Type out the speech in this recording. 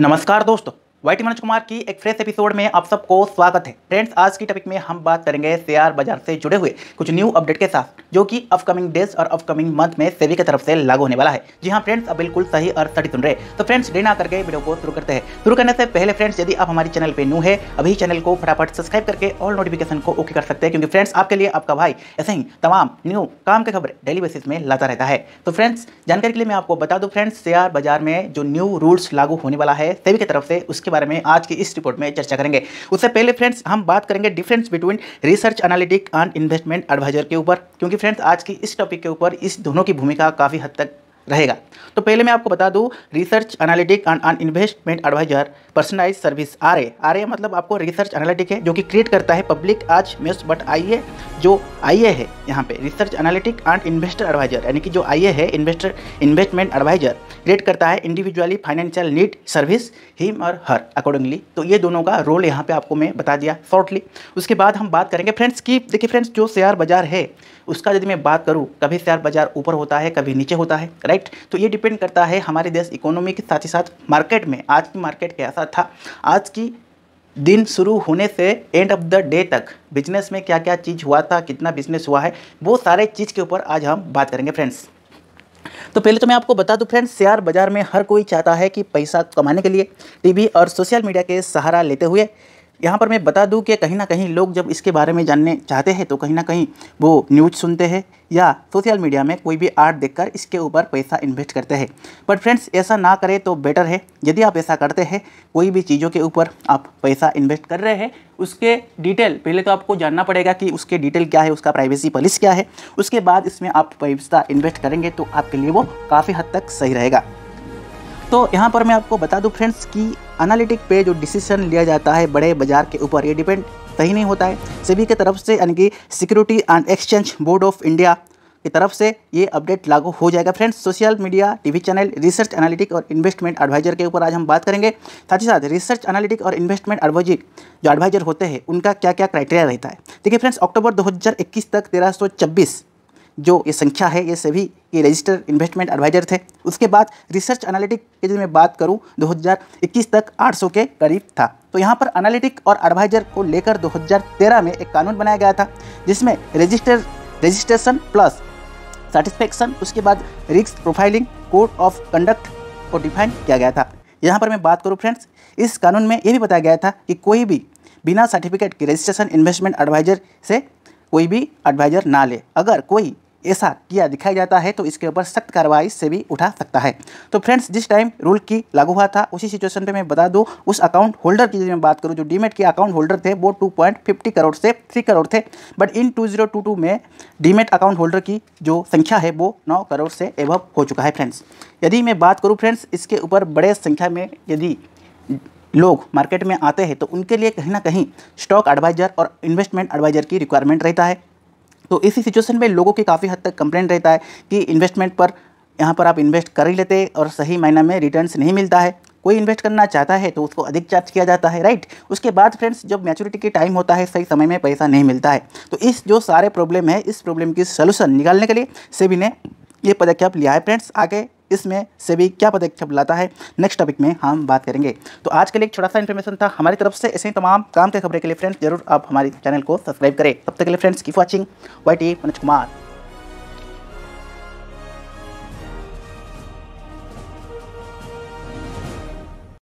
नमस्कार दोस्तों वाइटी मनोज कुमार की एक फ्रेश एपिसोड में आप सबको स्वागत है फ्रेंड्स आज की टॉपिक में हम बात करेंगे शेयर बाजार से जुड़े हुए कुछ न्यू अपडेट के साथ जो कि अपकमिंग डेज और अपकमिंग मंथ में सेवी की तरफ से लागू होने वाला है जी हाँ फ्रेंड्स अब बिल्कुल सही और सटी सुन रहे तो फ्रेंड्स डे ना करके वीडियो को शुरू करते हैं शुरू करने से पहले फ्रेंड्स यदि आप हमारे चैनल पर न्यू है अभी चैनल को फटाफट सब्सक्राइब करके ऑल नोटिफिकेशन को ओके कर सकते हैं क्योंकि फ्रेंड्स आपके लिए आपका भाई ऐसे ही तमाम न्यू काम की खबर डेली बेसिस में लाता रहता है तो फ्रेंड्स जानकारी के लिए मैं आपको बता दूँ फ्रेंड्स शेयर बाजार में जो न्यू रूल्स लागू होने वाला है सेवी की तरफ से उसके बारे में आज की इस रिपोर्ट में चर्चा करेंगे उससे पहले फ्रेंड्स हम बात करेंगे difference between research analytic and investment advisor के ऊपर क्योंकि फ्रेंड्स आज की इस टॉपिक के ऊपर इस दोनों की भूमिका काफ़ी हद तक रहेगा तो पहले मैं आपको बता दूँ research analytic and an investment advisor personalise service R A R A मतलब आपको रिसर्च एनालिटिक है जो कि क्रिएट करता है पब्लिक आज मेस बट आई ए जो आई ए है यहाँ पे research analytic and investor advisor यानी कि जो आई ए है इन्वेस्टर इन्वेस्टमेंट एडवाइजर क्रिएट करता है individually financial need service him और हर अकॉर्डिंगली तो ये दोनों का रोल यहाँ पे आपको मैं बता दिया शॉर्टली उसके बाद हम बात करेंगे फ्रेंड्स की देखिए फ्रेंड्स जो शेयर बाजार है उसका यदि मैं बात करूँ कभी शेयर बाजार ऊपर होता है कभी नीचे होता है राइट राइट तो ये डिपेंड करता है हमारे देश इकोनॉमी के साथ ही साथ मार्केट में आज की मार्केट कैसा था आज की दिन शुरू होने से एंड ऑफ द डे तक बिजनेस में क्या क्या चीज़ हुआ था कितना बिजनेस हुआ है वो सारे चीज़ के ऊपर आज हम बात करेंगे फ्रेंड्स तो पहले तो मैं आपको बता दूं फ्रेंड्स शेयर बाज़ार में हर कोई चाहता है कि पैसा कमाने के लिए टीवी और सोशल मीडिया के सहारा लेते हुए यहाँ पर मैं बता दूँ कि कहीं ना कहीं लोग जब इसके बारे में जानने चाहते हैं तो कहीं ना कहीं वो न्यूज़ सुनते हैं या सोशल मीडिया में कोई भी आर्ट देखकर इसके ऊपर पैसा इन्वेस्ट करते हैं बट फ्रेंड्स ऐसा ना करें तो बेटर है यदि आप ऐसा करते हैं कोई भी चीज़ों के ऊपर आप पैसा इन्वेस्ट कर रहे हैं उसके डिटेल पहले तो आपको जानना पड़ेगा कि उसके डिटेल क्या है उसका प्राइवेसी पॉलिसी क्या है उसके बाद इसमें आप पैसा इन्वेस्ट करेंगे तो आपके लिए वो काफ़ी हद तक सही रहेगा तो यहाँ पर मैं आपको बता दूँ फ्रेंड्स कि एनालिटिक पे जो डिसीजन लिया जाता है बड़े बाजार के ऊपर ये डिपेंड कहीं नहीं होता है सभी के तरफ से यानी कि security and exchange board of India की तरफ से ये अपडेट लागू हो जाएगा friends social media TV channel research analytic और इन्वेस्टमेंट एडवाइजर के ऊपर आज हम बात करेंगे साथ ही साथ रिसर्च एनालिटिक और इन्वेस्टमेंट एडवाइजर जो एडवाइजर होते हैं उनका क्या क्या क्राइटेरिया रहता है देखिए फ्रेंड्स अक्टूबर 2021 तक छब्बीस जो ये संख्या है ये सभी ये रजिस्टर इन्वेस्टमेंट एडवाइजर थे उसके बाद रिसर्च एनालिटिक की जब मैं बात करूँ 2021 तक 800 के करीब था तो यहाँ पर एनालिटिक और एडवाइजर को लेकर 2013 में एक कानून बनाया गया था जिसमें रजिस्टर रजिस्ट्रेशन प्लस सेटिस्फेक्शन उसके बाद रिक्स प्रोफाइलिंग कोड ऑफ कंडक्ट को डिफाइन किया गया था यहाँ पर मैं बात करूँ फ्रेंड्स इस कानून में ये भी बताया गया था कि कोई भी बिना सर्टिफिकेट के रजिस्ट्रेशन इन्वेस्टमेंट एडवाइजर से कोई भी एडवाइजर ना ले अगर कोई ऐसा किया दिखाया जाता है तो इसके ऊपर सख्त कार्रवाई से भी उठा सकता है तो फ्रेंड्स जिस टाइम रूल की लागू हुआ था उसी सिचुएशन पे मैं बता दूं उस अकाउंट होल्डर की मैं बात करूं जो डीमेट के अकाउंट होल्डर थे वो 2.50 करोड़ से 3 करोड़ थे बट इन 2022 में डीमेट अकाउंट होल्डर की जो संख्या है वो नौ करोड़ से एवअप हो चुका है फ्रेंड्स यदि मैं बात करूँ फ्रेंड्स इसके ऊपर बड़े संख्या में यदि लोग मार्केट में आते हैं तो उनके लिए कहीं ना कहीं स्टॉक एडवाइज़र और इन्वेस्टमेंट एडवाइज़र की रिक्वायरमेंट रहता है तो इसी सिचुएशन में लोगों की काफ़ी हद तक कंप्लेंट रहता है कि इन्वेस्टमेंट पर यहाँ पर आप इन्वेस्ट कर ही लेते और सही मायने में रिटर्न्स नहीं मिलता है कोई इन्वेस्ट करना चाहता है तो उसको अधिक चार्ज किया जाता है राइट उसके बाद फ्रेंड्स जब मैच्योरिटी के टाइम होता है सही समय में पैसा नहीं मिलता है तो इस जो सारे प्रॉब्लम है इस प्रॉब्लम की सलूशन निकालने के लिए सेबी ने ये पदक्षेप लिया है फ्रेंड्स आगे इसमें से भी क्या पदक्षेप लाता है नेक्स्ट टॉपिक में हम बात करेंगे तो आज के लिए एक छोटा सा इन्फॉर्मेशन था हमारी तरफ से ऐसे ही तमाम काम के खबरें के लिए फ्रेंड्स जरूर आप हमारे चैनल को सब्सक्राइब करें तब तक के लिए friends keep watching Y T Manoj Kumar